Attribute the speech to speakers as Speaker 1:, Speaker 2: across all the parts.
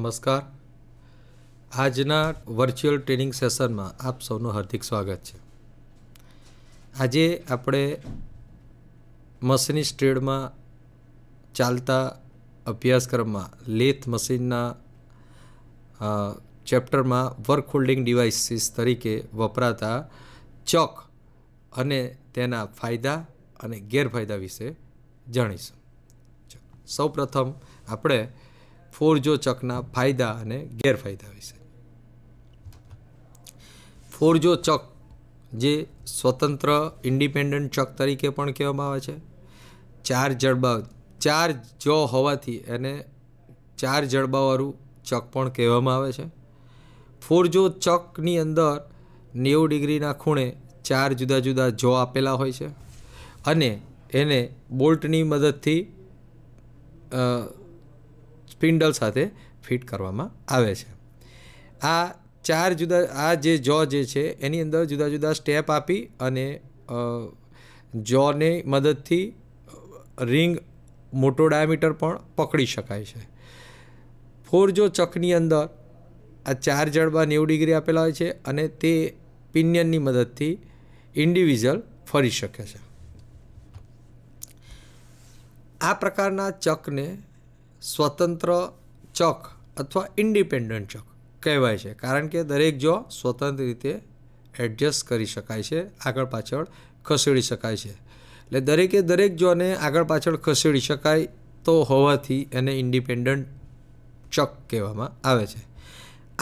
Speaker 1: નમસ્કાર આજના virtual training સેશનમાં આપ સૌનું હાર્દિક સ્વાગત છે આજે આપણે મશીનિસ્ટ ટ્રેડમાં ચાલતા અભ્યાસક્રમમાં લેથ મશીનના ચેપ્ટરમાં વર્ક હોલ્ડિંગ ડિવાઇસીસ તરીકે વપરાતા ચોક અને તેના ફાયદા અને ગેરફાયદા વિશે જાણીશું સૌ પ્રથમ આપણે ફોરજો ચકના ફાયદા અને ગેરફાયદા વિશે ફોરજો ચક જે સ્વતંત્ર ઇન્ડિપેન્ડન્ટ ચક તરીકે પણ કહેવામાં આવે છે ચાર જડબા ચાર જો હોવાથી એને ચાર જડબાવાળું ચક પણ કહેવામાં આવે છે ફોરજો ચકની અંદર નેવું ડિગ્રીના ખૂણે ચાર જુદા જુદા જો આપેલા હોય છે અને એને બોલ્ટની મદદથી સ્પિન્ડલ સાથે ફિટ કરવામાં આવે છે આ ચાર જુદા આ જે જો જે છે એની અંદર જુદા જુદા સ્ટેપ આપી અને જોને મદદથી રિંગ મોટો ડાયામીટર પણ પકડી શકાય છે ફોર જો ચકની અંદર આ ચાર જડબા નેવું ડિગ્રી આપેલા હોય છે અને તે પિનિયનની મદદથી ઇન્ડિવિઝ્યુઅલ ફરી શકે છે આ પ્રકારના ચકને સ્વતંત્ર ચક અથવા ઇન્ડિપેન્ડન્ટ ચક કહેવાય છે કારણ કે દરેક જો સ્વતંત્ર રીતે એડજસ્ટ કરી શકાય છે આગળ પાછળ ખસેડી શકાય છે એટલે દરેકે દરેક જોને આગળ પાછળ ખસેડી શકાય તો હોવાથી એને ઇન્ડિપેન્ડન્ટ ચક કહેવામાં આવે છે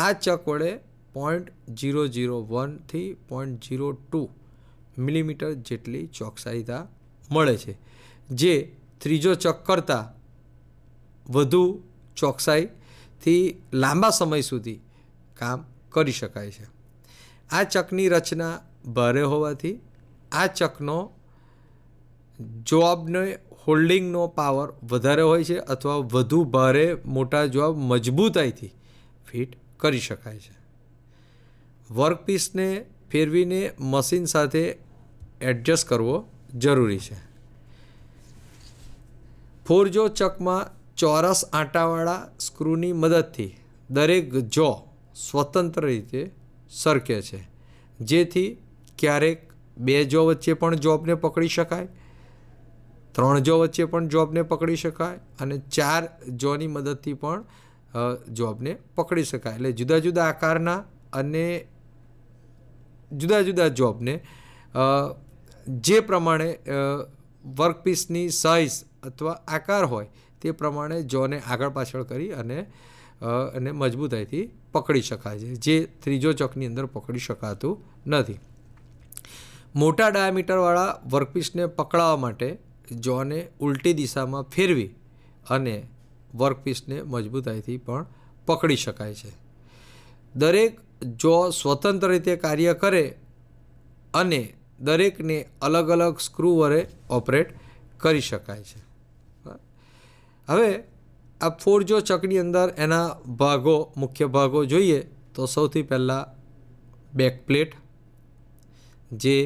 Speaker 1: આ ચક વડે પોઈન્ટ જીરો જીરો વનથી પોઈન્ટ જીરો ટુ મિલીમીટર જેટલી ચોકસાઈતા મળે છે જે ત્રીજો ચક કરતાં વધુ ચોકસાઈથી લાંબા સમય સુધી કામ કરી શકાય છે આ ચકની રચના ભારે હોવાથી આ ચકનો જોબને હોલ્ડિંગનો પાવર વધારે હોય છે અથવા વધુ ભારે મોટા જોબ મજબૂતાઈથી ફિટ કરી શકાય છે વર્કપીસને ફેરવીને મશીન સાથે એડજસ્ટ કરવો જરૂરી છે ફોરજો ચકમાં ચોરસ આંટાવાળા સ્ક્રૂની મદદથી દરેક જો સ્વતંત્ર રીતે સરકે છે જેથી ક્યારેક બે જો વચ્ચે પણ જોબને પકડી શકાય ત્રણ જો વચ્ચે પણ જોબને પકડી શકાય અને ચાર જોની મદદથી પણ જોબને પકડી શકાય એટલે જુદા જુદા આકારના અને જુદા જુદા જોબને જે પ્રમાણે વર્કપીસની સાઇઝ અથવા આકાર હોય તે પ્રમાણે જોને આગળ પાછળ કરી અને અને મજબૂતાઈથી પકડી શકાય છે જે ત્રીજો ચકની અંદર પકડી શકાતું નથી મોટા ડાયામીટરવાળા વર્કપીસને પકડાવવા માટે જોને ઉલટી દિશામાં ફેરવી અને વર્કપીસને મજબૂતાઈથી પણ પકડી શકાય છે દરેક જો સ્વતંત્ર રીતે કાર્ય કરે અને દરેકને અલગ અલગ સ્ક્રૂ વરે ઓપરેટ કરી શકાય છે હવે આ ફોરજો ચકની અંદર એના ભાગો મુખ્ય ભાગો જોઈએ તો સૌથી પહેલાં બેક પ્લેટ જે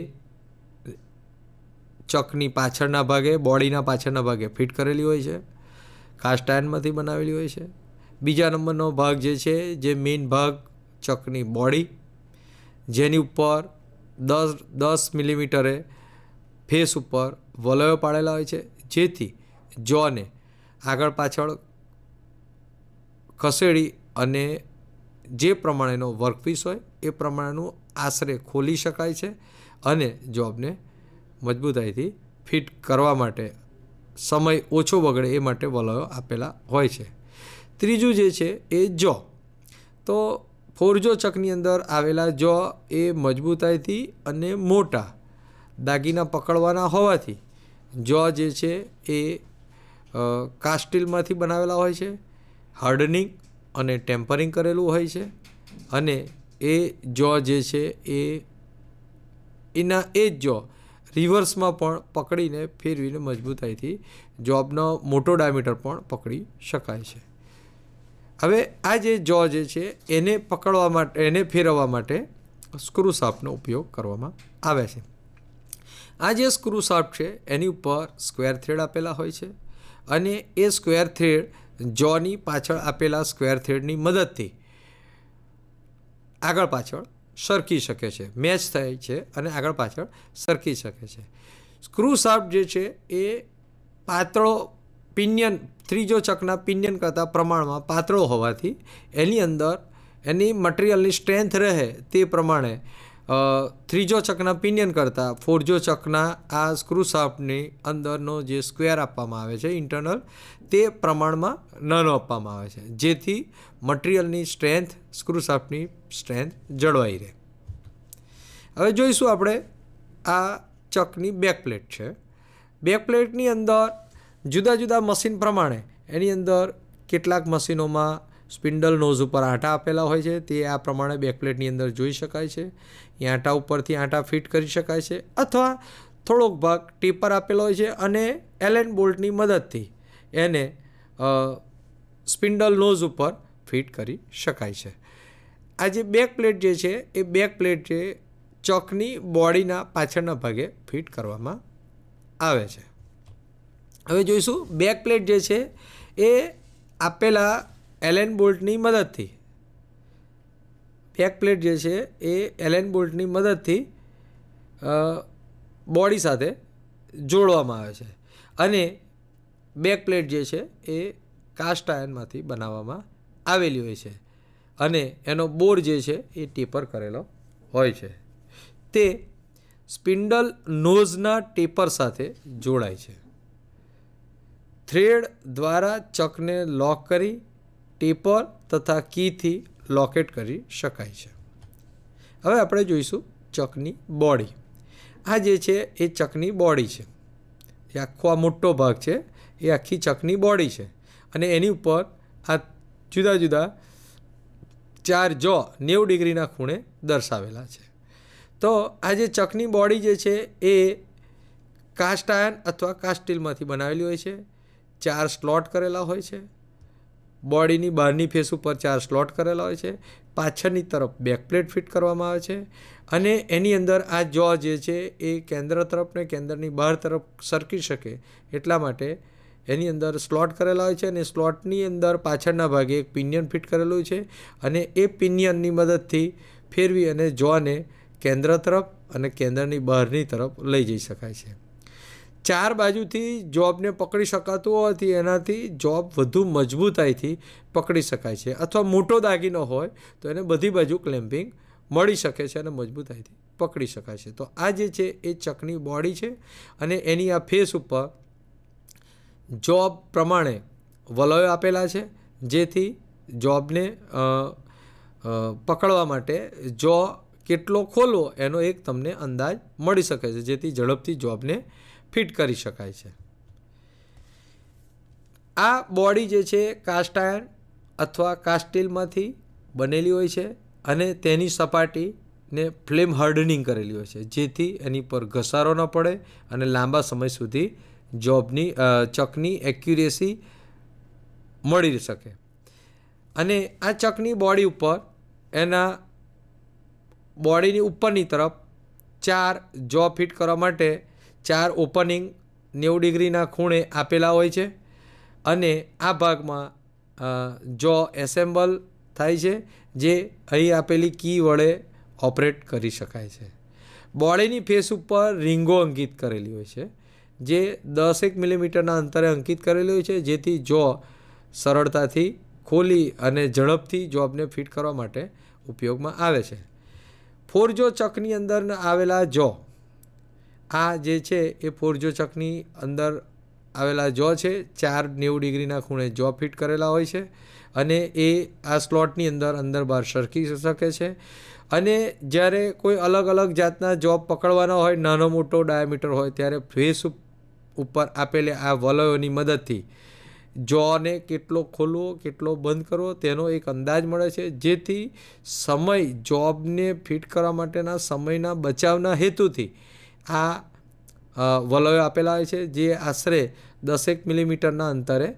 Speaker 1: ચકની પાછળના ભાગે બોડીના પાછળના ભાગે ફિટ કરેલી હોય છે કાસ્ટ આયનમાંથી બનાવેલી હોય છે બીજા નંબરનો ભાગ જે છે જે મેઇન ભાગ ચકની બોડી જેની ઉપર દસ દસ મિલીમીટરે ફેસ ઉપર વલયો પાડેલા હોય છે જેથી જોને આગળ પાછળ ખસેડી અને જે પ્રમાણેનો વર્કપીસ હોય એ પ્રમાણેનું આશરે ખોલી શકાય છે અને જોબને મજબૂતાઈથી ફિટ કરવા માટે સમય ઓછો બગડે એ માટે વલયો આપેલા હોય છે ત્રીજું જે છે એ જો તો ફોરજો ચકની અંદર આવેલા જો એ મજબૂતાઈથી અને મોટા દાગીના પકડવાના હોવાથી જો જે છે એ કાસ્ટીલમાંથી બનાવેલા હોય છે હાર્ડનિંગ અને ટેમ્પરિંગ કરેલું હોય છે અને એ જો જે છે એ એના એ જ જો રિવર્સમાં પણ પકડીને ફેરવીને મજબૂતાઈથી જોબનો મોટો ડાયમીટર પણ પકડી શકાય છે હવે આ જે જો જે છે એને પકડવા માટે એને ફેરવવા માટે સ્ક્રૂ સાપનો ઉપયોગ કરવામાં આવે છે આ જે સ્ક્રૂ સાપ છે એની ઉપર સ્ક્વેર થ્રેડ આપેલા હોય છે અને એ સ્ક્વેર થ્રેડ જોની પાછળ આપેલા સ્ક્વેર થ્રેડની મદદથી આગળ પાછળ સરકી શકે છે મેચ થાય છે અને આગળ પાછળ સરકી શકે છે સ્ક્રૂ શાર્પ જે છે એ પાતળો પિનિયન ત્રીજો ચકના પિનિયન કરતાં પ્રમાણમાં પાતળો હોવાથી એની અંદર એની મટિરિયલની સ્ટ્રેન્થ રહે તે પ્રમાણે ત્રીજો ચકના પિનિયન કરતાં ફોરજો ચકના આ સ્ક્રૂ શાફ્ટની અંદરનો જે સ્ક્વેર આપવામાં આવે છે ઇન્ટરનલ તે પ્રમાણમાં નાનો આપવામાં આવે છે જેથી મટિરિયલની સ્ટ્રેન્થ સ્ક્રૂ શાફ્ટની સ્ટ્રેન્થ જળવાઈ રહે હવે જોઈશું આપણે આ ચકની બેક પ્લેટ છે બેક પ્લેટની અંદર જુદા જુદા મશીન પ્રમાણે એની અંદર કેટલાક મશીનોમાં સ્પિન્ડલ નોઝ ઉપર આંટા આપેલા હોય છે તે આ પ્રમાણે બેકપ્લેટની અંદર જોઈ શકાય છે એ આંટા ઉપરથી આંટા ફિટ કરી શકાય છે અથવા થોડોક ભાગ ટેપર આપેલો હોય છે અને એલેન બોલ્ટની મદદથી એને સ્પિન્ડલ નોઝ ઉપર ફિટ કરી શકાય છે આ જે બેક પ્લેટ જે છે એ બેક પ્લેટ જે ચોકની બોડીના પાછળના ભાગે ફિટ કરવામાં આવે છે હવે જોઈશું બેક પ્લેટ જે છે એ આપેલા એલેન બોલ્ટની મદદથી બેક પ્લેટ જે છે એ એલેન બોલ્ટની મદદથી બોડી સાથે જોડવામાં આવે છે અને બેક પ્લેટ જે છે એ કાસ્ટ આયનમાંથી બનાવવામાં આવેલી હોય છે અને એનો બોર જે છે એ ટેપર કરેલો હોય છે તે સ્પિન્ડલ નોઝના ટેપર સાથે જોડાય છે થ્રેડ દ્વારા ચકને લોક કરી ટેપર તથા કીથી લોકેટ કરી શકાય છે હવે આપણે જોઈશું ચકની બોડી આ જે છે એ ચકની બોડી છે એ આખો આ મોટો ભાગ છે એ આખી ચકની બોડી છે અને એની ઉપર આ જુદા જુદા ચાર જો નેવું ડિગ્રીના ખૂણે દર્શાવેલા છે તો આ જે ચકની બોડી જે છે એ કાસ્ટ આયર્ન અથવા કાસ્ટીલમાંથી બનાવેલી હોય છે ચાર સ્લોટ કરેલા હોય છે બોડીની બહારની ફેસ ઉપર ચાર સ્લોટ કરેલા હોય છે પાછળની તરફ બેકપ્લેટ ફિટ કરવામાં આવે છે અને એની અંદર આ જો જે છે એ કેન્દ્ર તરફ ને કેન્દ્રની બહાર તરફ સરકી શકે એટલા માટે એની અંદર સ્લોટ કરેલા હોય છે અને સ્લોટની અંદર પાછળના ભાગે એક પિનિયન ફિટ કરેલું છે અને એ પિનિયનની મદદથી ફેરવી અને જોને કેન્દ્ર તરફ અને કેન્દ્રની બહારની તરફ લઈ જઈ શકાય છે ચાર બાજુથી જોબને પકડી શકાતું હોવાથી એનાથી જોબ વધુ મજબૂતાઈથી પકડી શકાય છે અથવા મોટો દાગીનો હોય તો એને બધી બાજુ ક્લેમ્પિંગ મળી શકે છે અને મજબૂતાઈથી પકડી શકાય છે તો આ જે છે એ ચકની બોડી છે અને એની આ ફેસ ઉપર જોબ પ્રમાણે વલયો આપેલા છે જેથી જોબને પકડવા માટે જો કેટલો ખોલવો એનો એક તમને અંદાજ મળી શકે છે જેથી ઝડપથી જોબને ફિટ કરી શકાય છે આ બોડી જે છે કાસ્ટ આયર્ન અથવા કાસ્ટીલમાંથી બનેલી હોય છે અને તેની સપાટીને ફ્લેમ હાર્ડનિંગ કરેલી હોય છે જેથી એની પર ઘસારો ન પડે અને લાંબા સમય સુધી જોબની ચકની એક્યુરેસી મળી શકે અને આ ચકની બોડી ઉપર એના બોડીની ઉપરની તરફ ચાર જો ફિટ કરવા માટે ચાર ઓપનિંગ નેવું ડિગ્રીના ખૂણે આપેલા હોય છે અને આ ભાગમાં જો એસેમ્બલ થાય છે જે અહીં આપેલી કી વડે ઓપરેટ કરી શકાય છે બોડીની ફેસ ઉપર રીંગો અંકિત કરેલી હોય છે જે દસેક મિલીમીટરના અંતરે અંકિત કરેલી હોય છે જેથી જો સરળતાથી ખોલી અને ઝડપથી જોબને ફિટ કરવા માટે ઉપયોગમાં આવે છે ફોરજો ચકની અંદર આવેલા જો આ જે છે એ પોરજો ચકની અંદર આવેલા જો છે ચાર નેવું ડિગ્રીના ખૂણે જો ફિટ કરેલા હોય છે અને એ આ સ્લોટની અંદર અંદર બહાર સરખી શકે છે અને જ્યારે કોઈ અલગ અલગ જાતના જોબ પકડવાનો હોય નાનો મોટો ડાયામીટર હોય ત્યારે ફેસ ઉપર આપેલી આ વલયોની મદદથી જોને કેટલો ખોલવો કેટલો બંધ કરવો તેનો એક અંદાજ મળે છે જેથી સમય જોબને ફિટ કરવા માટેના સમયના બચાવના હેતુથી આ વલયો આપેલા હોય છે જે આશરે દસેક મિલીમીટરના અંતરે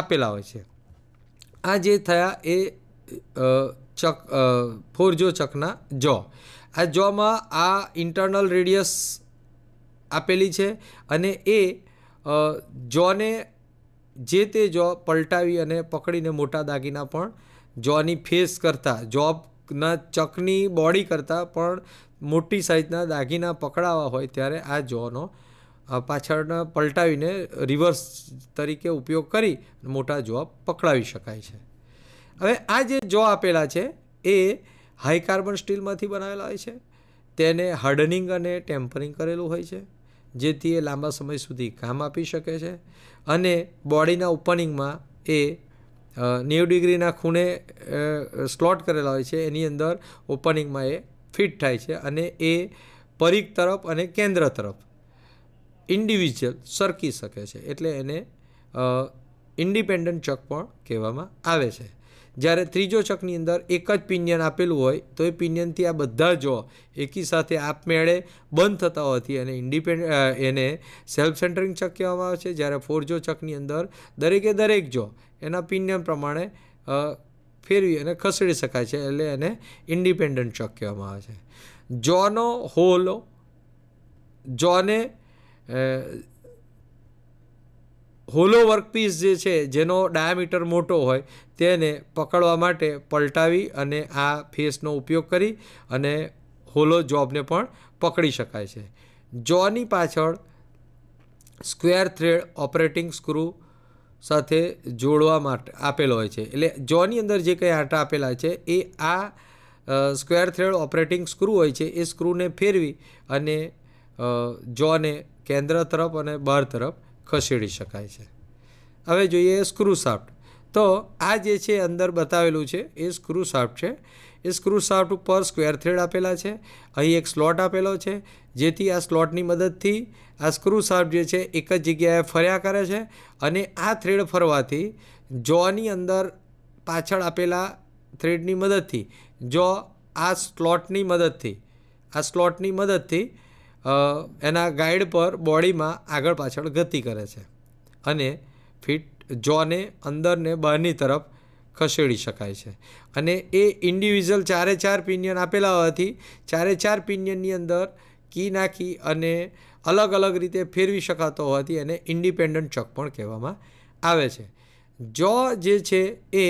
Speaker 1: આપેલા હોય છે આ જે થયા એ ચક ફોરજો ચકના જો આ જોમાં આ ઇન્ટરનલ રેડિયસ આપેલી છે અને એ જોને જે તે જો પલટાવી અને પકડીને મોટા દાગીના પણ જોની ફેસ કરતાં જોબ ના ચકની બોડી કરતાં પણ મોટી સાઇઝના દાગીના પકડાવા હોય ત્યારે આ જોનો પાછળના પલટાવીને રિવર્સ તરીકે ઉપયોગ કરી મોટા જોવા પકડાવી શકાય છે હવે આ જે જો આપેલા છે એ હાઈ કાર્બન સ્ટીલમાંથી બનાવેલા હોય છે તેને હાર્ડનિંગ અને ટેમ્પરિંગ કરેલું હોય છે જેથી એ લાંબા સમય સુધી કામ આપી શકે છે અને બોડીના ઓપનિંગમાં એ નેવું ડિગ્રીના ખૂણે સ્લોટ કરેલા હોય છે એની અંદર ઓપનિંગમાં એ ફિટ થાય છે અને એ પરીખ તરફ અને કેન્દ્ર તરફ ઇન્ડિવિજ્યુઅલ સરકી શકે છે એટલે એને ઇન્ડિપેન્ડન્ટ ચક પણ કહેવામાં આવે છે જ્યારે ત્રીજો ચકની અંદર એક જ પિનિયન આપેલું હોય તો એ પિનિયનથી આ બધા જો એકી સાથે આપમેળે બંધ થતા હોવાથી અને ઇન્ડિપેન્ડ એને સેલ્ફ સેન્ટરિંગ ચક કહેવામાં આવે છે જ્યારે ફોર જો ચકની અંદર દરેકે દરેક જો એના પિનિયન પ્રમાણે ફેરવી અને ખસેડી શકાય છે એટલે એને ઇન્ડિપેન્ડન્ટ ચોક કહેવામાં આવે છે જોનો હોલ જોને હોલો વર્કપીસ જે છે જેનો ડાયામીટર મોટો હોય તેને પકડવા માટે પલટાવી અને આ ફેસનો ઉપયોગ કરી અને હોલો જોબને પણ પકડી શકાય છે જોની પાછળ સ્ક્વેર થ્રેડ ઓપરેટિંગ સ્ક્રૂ સાથે જોડવા માટે આપેલો હોય છે એટલે જોની અંદર જે કંઈ આટા આપેલા છે એ આ સ્ક્વેર થ્રેડ ઓપરેટિંગ સ્ક્રૂ હોય છે એ સ્ક્રૂને ફેરવી અને જોને કેન્દ્ર તરફ અને બહાર તરફ ખસેડી શકાય છે હવે જોઈએ સ્ક્રૂ તો આ જે છે અંદર બતાવેલું છે એ સ્ક્રૂ છે એ સ્ક્રૂ ઉપર સ્ક્વેર થ્રેડ આપેલા છે અહીં એક સ્લોટ આપેલો છે જેથી આ સ્લોટની મદદથી આ સ્ક્રૂ જે છે એક જ જગ્યાએ ફર્યા કરે છે અને આ થ્રેડ ફરવાથી જોની અંદર પાછળ આપેલા થ્રેડની મદદથી જો આ સ્લોટની મદદથી આ સ્લોટની મદદથી એના ગાઈડ પર બોડીમાં આગળ પાછળ ગતિ કરે છે અને ફિટ જોને અંદરને બહારની તરફ ખસેડી શકાય છે અને એ ઇન્ડિવિઝ્યુઅલ ચારે ચાર પિનિયન આપેલા હોવાથી ચારે ચાર પિનિયનની અંદર કી નાખી અને અલગ અલગ રીતે ફેરવી શકાતો હોવાથી એને ઇન્ડિપેન્ડન્ટ ચક પણ કહેવામાં આવે છે જો જે છે એ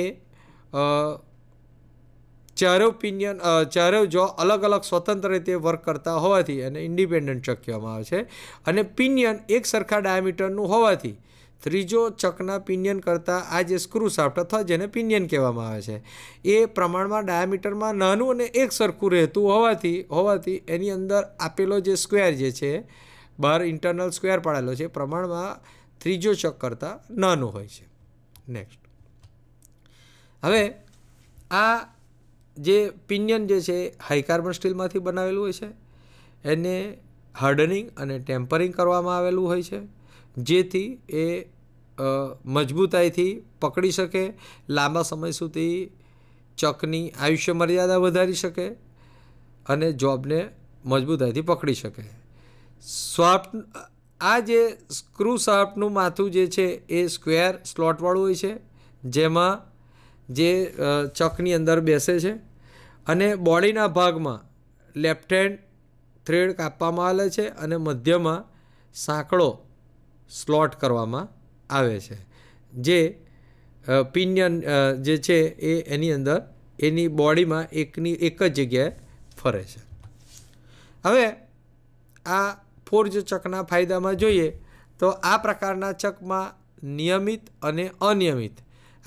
Speaker 1: ચારેવ પિનિયન ચારેવ જો અલગ અલગ સ્વતંત્ર રીતે વર્ક કરતા હોવાથી એને ઇન્ડિપેન્ડન્ટ ચક કહેવામાં આવે છે અને પિનિયન એક સરખા ડાયામીટરનું હોવાથી ત્રીજો ચકના પિનિયન કરતાં આ જે સ્ક્રૂ સાફ્ટ અથવા જેને પિનિયન કહેવામાં આવે છે એ પ્રમાણમાં ડાયામીટરમાં નાનું અને એક સરખું રહેતું હોવાથી હોવાથી એની અંદર આપેલો જે સ્ક્વેર જે છે બહાર ઇન્ટરનલ સ્ક્વેર પાડેલો છે પ્રમાણમાં ત્રીજો ચક કરતાં નાનું હોય છે નેક્સ્ટ હવે આ જે પિનિયન જે છે હાઈ કાર્બન સ્ટીલમાંથી બનાવેલું હોય છે એને હાર્ડનિંગ અને ટેમ્પરિંગ કરવામાં આવેલું હોય છે જેથી એ મજબૂતાઈથી પકડી શકે લાંબા સમય સુધી ચકની આયુષ્ય મર્યાદા વધારી શકે અને જોબને મજબૂતાઈથી પકડી શકે સ્વાપ આ જે સ્ક્રૂ શાર્પનું માથું જે છે એ સ્ક્વેર સ્લોટવાળું હોય છે જેમાં જે ચકની અંદર બેસે છે અને બોડીના ભાગમાં લેફ્ટ હેન્ડ થ્રેડ કાપવામાં આવે છે અને મધ્યમાં સાંકળો સ્લોટ કરવામાં આવે છે જે પિન્યન જે છે એ એની અંદર એની બોડીમાં એકની એક જ જગ્યાએ ફરે છે હવે આ ફોર્જ ચકના ફાયદામાં જોઈએ તો આ પ્રકારના ચકમાં નિયમિત અને અનિયમિત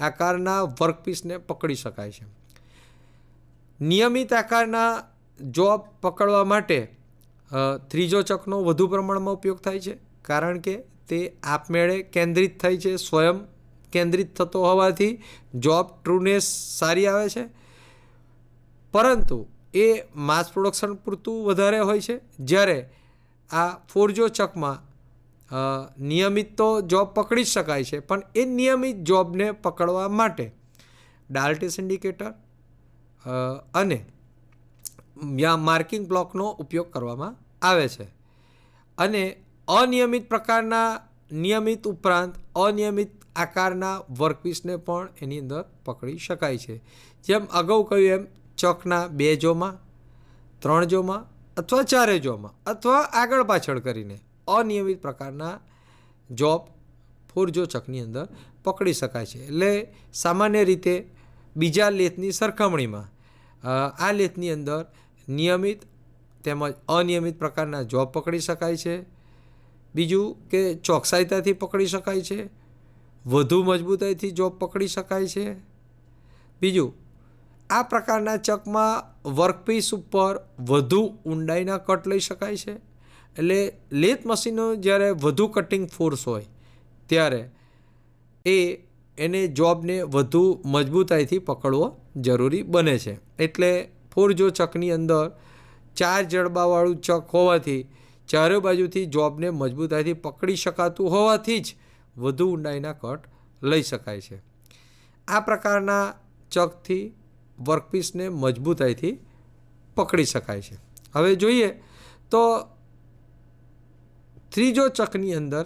Speaker 1: આકારના વર્કપીસને પકડી શકાય છે નિયમિત આકારના જોબ પકડવા માટે ત્રીજો ચકનો વધુ પ્રમાણમાં ઉપયોગ થાય છે કારણ કે તે આપમેળે કેન્દ્રિત થાય છે સ્વયં કેન્દ્રિત થતો હોવાથી જોબ ટ્રુનેસ સારી આવે છે પરંતુ એ માસ પ્રોડક્શન પૂરતું વધારે હોય છે જ્યારે આ ફોરજો ચકમાં નિયમિત તો જોબ પકડી જ શકાય છે પણ એ નિયમિત જોબને પકડવા માટે ડાયલિટિસ સિન્ડિકેટર અને માર્કિંગ બ્લોકનો ઉપયોગ કરવામાં આવે છે અને અનિયમિત પ્રકારના નિયમિત ઉપરાંત અનિયમિત આકારના વર્કપીસને પણ એની અંદર પકડી શકાય છે જેમ અગાઉ કહ્યું એમ ચોકના બે જોમાં ત્રણ જોમાં અથવા ચારે જોમાં અથવા આગળ પાછળ કરીને અનિયમિત પ્રકારના જોબ ફોરજો ચકની અંદર પકડી શકાય છે એટલે સામાન્ય રીતે બીજા લેથની સરખામણીમાં આ લેથની અંદર નિયમિત તેમજ અનિયમિત પ્રકારના જોબ પકડી શકાય છે બીજું કે ચોકસાઈતાથી પકડી શકાય છે વધુ મજબૂતાઈથી જોબ પકડી શકાય છે બીજું આ પ્રકારના ચકમાં વર્કપીસ ઉપર વધુ ઊંડાઈના કટ લઈ શકાય છે એટલે લેથ મશીનો જ્યારે વધુ કટિંગ ફોર્સ હોય ત્યારે એ એને જોબને વધુ મજબૂતાઈથી પકડવો જરૂરી બને છે એટલે ફોરજો ચકની અંદર ચાર જડબાવાળું ચક હોવાથી ચારે બાજુથી જોબને મજબૂતાઈથી પકડી શકાતું હોવાથી જ વધુ ઊંડાઈના કટ લઈ શકાય છે આ પ્રકારના ચકથી વર્કપીસને મજબૂતાઈથી પકડી શકાય છે હવે જોઈએ તો ત્રીજો ચકની અંદર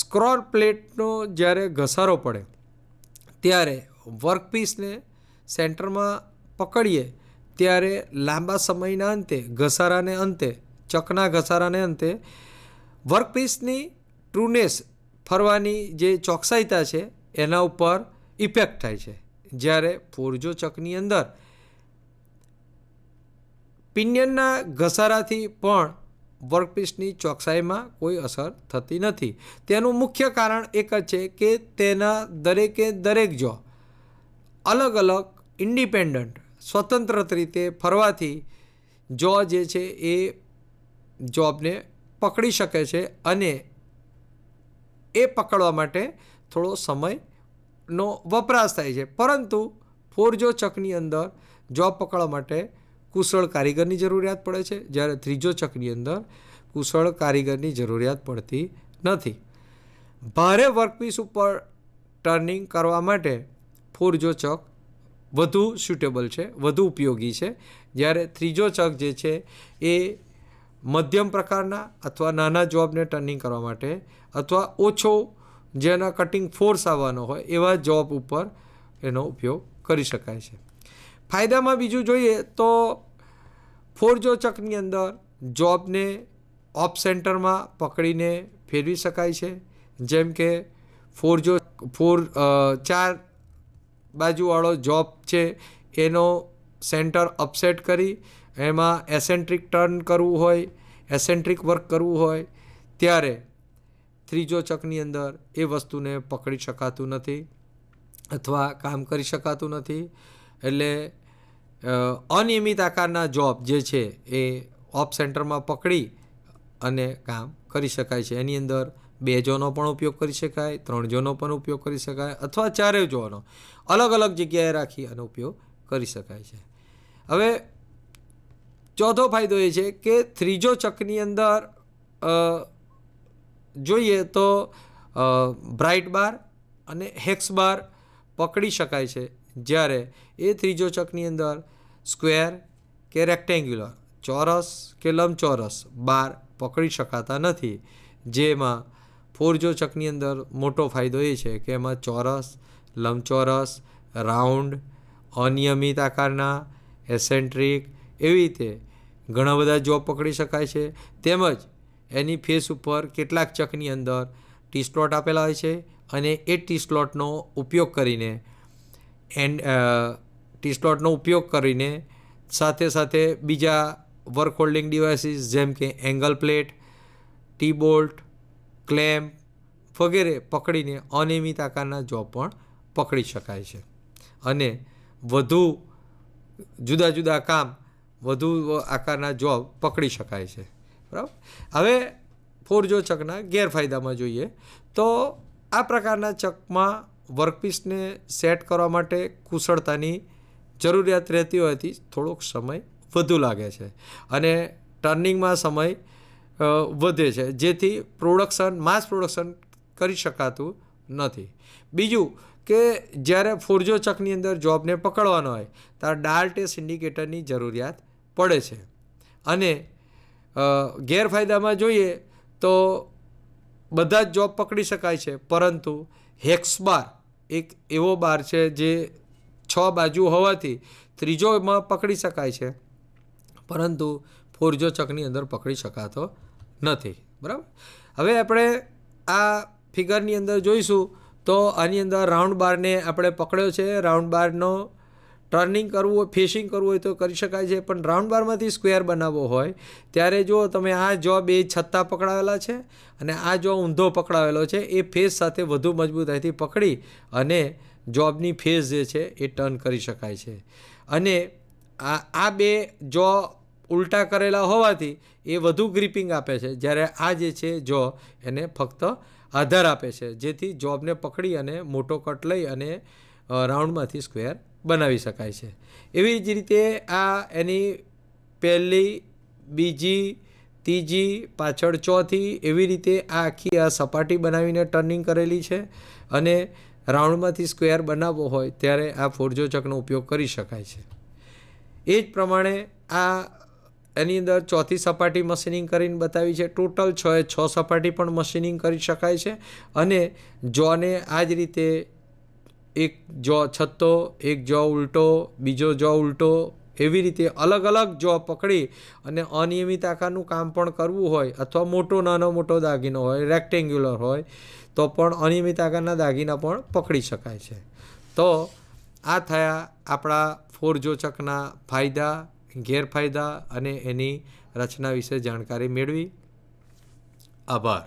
Speaker 1: સ્ક્રોર પ્લેટનો જ્યારે ઘસારો પડે ત્યારે વર્કપીસને સેન્ટરમાં પકડીએ ત્યારે લાંબા સમયના અંતે ઘસારાને અંતે ચકના ઘસારાને અંતે વર્કપીસની ટ્રુનેસ ફરવાની જે ચોકસાઈતા છે એના ઉપર ઇફેક્ટ થાય છે જ્યારે ફોરજો ચકની અંદર પિનિયનના ઘસારાથી પણ વર્કપીસની ચોકસાઈમાં કોઈ અસર થતી નથી તેનું મુખ્ય કારણ એક જ છે કે તેના દરેકે દરેક જો અલગ અલગ ઇન્ડિપેન્ડન્ટ સ્વતંત્ર રીતે ફરવાથી જો જે છે એ જોબને પકડી શકે છે અને એ પકડવા માટે થોડો સમયનો વપરાશ થાય છે પરંતુ ફોરજો ચકની અંદર જોબ પકડવા માટે કુશળ કારીગરની જરૂરિયાત પડે છે જ્યારે ત્રીજો ચકની અંદર કુશળ કારીગરની જરૂરિયાત પડતી નથી ભારે વર્કપીસ ઉપર ટર્નિંગ કરવા માટે ફોરજો ચક વધુ સુટેબલ છે વધુ ઉપયોગી છે જ્યારે ત્રીજો ચક જે છે એ મધ્યમ પ્રકારના અથવા નાના જોબને ટર્નિંગ કરવા માટે અથવા ઓછો જેના કટિંગ ફોર્સ આવવાનો હોય એવા જોબ ઉપર એનો ઉપયોગ કરી શકાય છે ફાયદામાં બીજું જોઈએ તો ફોર ફોરજો ચકની અંદર જોબને ઓફ સેન્ટરમાં પકડીને ફેરવી શકાય છે જેમ કે જો ફોર ચાર બાજુવાળો જોબ છે એનો સેન્ટર અપસેટ કરી એમાં એસેન્ટ્રિક ટર્ન કરવું હોય એસેન્ટ્રિક વર્ક કરવું હોય ત્યારે ત્રીજો ચકની અંદર એ વસ્તુને પકડી શકાતું નથી અથવા કામ કરી શકાતું નથી એટલે અનિયમિત આકારના જોબ જે છે એ ઓપ સેન્ટરમાં પકડી અને કામ કરી શકાય છે એની અંદર બે જોનો પણ ઉપયોગ કરી શકાય ત્રણ જોનો પણ ઉપયોગ કરી શકાય અથવા ચારેય જોનો અલગ અલગ જગ્યાએ રાખી અને ઉપયોગ કરી શકાય છે હવે ચોથો ફાયદો એ છે કે ત્રીજો ચકની અંદર જોઈએ તો બ્રાઇટ બાર અને હેક્સ બાર પકડી શકાય છે જ્યારે એ ત્રીજો ચકની અંદર સ્ક્વેર કે રેક્ટેન્ગ્યુલર ચોરસ કે લંબચોરસ બાર પકડી શકાતા નથી જેમાં ફોરજો ચકની અંદર મોટો ફાયદો એ છે કે એમાં ચોરસ લંબચોરસ રાઉન્ડ અનિયમિત આકારના એસેન્ટ્રિક એવી રીતે ઘણા બધા જોબ પકડી શકાય છે તેમજ એની ફેસ ઉપર કેટલાક ચકની અંદર ટી સ્લોટ આપેલા હોય છે અને એ ટી સ્લોટનો ઉપયોગ કરીને એન્ડ ટી સ્લોટનો ઉપયોગ કરીને સાથે સાથે બીજા વર્ક હોલ્ડિંગ ડિવાઇસીસ જેમ કે angle plate T bolt clamp વગેરે પકડીને અનિયમિત આકારના જોબ પણ પકડી શકાય છે અને વધુ જુદા જુદા કામ વધુ આકારના જોબ પકડી શકાય છે બરાબર હવે ફોર જો ચકના ગેરફાયદામાં જોઈએ તો આ પ્રકારના ચકમાં વર્કપીસને સેટ કરવા માટે કુશળતાની જરૂરિયાત રહેતી હોવાથી થોડોક સમય વધુ લાગે છે અને ટર્નિંગમાં સમય વધે છે જેથી પ્રોડક્શન માસ પ્રોડક્શન કરી શકાતું નથી બીજું કે જ્યારે ફોરજો ચકની અંદર જોબને પકડવાનો હોય ત્યારે ડાર્ટ એ સિન્ડિકેટરની જરૂરિયાત પડે છે અને ગેરફાયદામાં જોઈએ તો બધા જ જોબ પકડી શકાય છે પરંતુ હેક્સબાર એક એવો બાર છે જે છ બાજુ હોવાથી ત્રીજોમાં પકડી શકાય છે પરંતુ ફોરજો ચકની અંદર પકડી શકાતો નથી બરાબર હવે આપણે આ ફિગરની અંદર જોઈશું તો આની અંદર રાઉન્ડ બારને આપણે પકડ્યો છે રાઉન્ડ બારનો ટર્નિંગ કરવું હોય ફેસિંગ કરવું હોય તો કરી શકાય છે પણ રાઉન્ડ બારમાંથી સ્ક્વેર બનાવવો હોય ત્યારે જો તમે આ જો બે છત્તા પકડાવેલા છે અને આ જો ઊંધો પકડાવેલો છે એ ફેસ સાથે વધુ મજબૂતાઈથી પકડી અને જોબની ફેસ જે છે એ ટર્ન કરી શકાય છે અને આ આ બે જો ઉલટા કરેલા હોવાથી એ વધુ ગ્રીપિંગ આપે છે જ્યારે આ જે છે જો એને ફક્ત આધાર આપે છે જેથી જોબને પકડી અને મોટો કટ લઈ અને રાઉન્ડમાંથી સ્ક્વેર બનાવી શકાય છે એવી જ રીતે આ એની પહેલી બીજી ત્રીજી પાછળ ચોથી એવી રીતે આ આખી આ સપાટી બનાવીને ટર્નિંગ કરેલી છે અને રાઉન્ડમાંથી સ્ક્વેર બનાવવો હોય ત્યારે આ ફોરજો ચકનો ઉપયોગ કરી શકાય છે એ જ પ્રમાણે આ એની અંદર ચોથી સપાટી મશીનિંગ કરીને બતાવી છે ટોટલ છ એ છ સપાટી પણ મશીનિંગ કરી શકાય છે અને જોને આ જ રીતે એક જો છત્તો એક જો ઉલટો બીજો જો ઉલટો એવી રીતે અલગ અલગ જો પકડી અને અનિયમિત આકારનું કામ પણ કરવું હોય અથવા મોટો નાનો મોટો દાગીનો હોય રેક્ટેન્ગ્યુલર હોય તો પણ અનિયમિત આકારના દાગીના પણ પકડી શકાય છે તો આ થયા આપણા ફોરજો ચકના ફાયદા ગેરફાયદા અને એની રચના વિશે જાણકારી મેળવી આભાર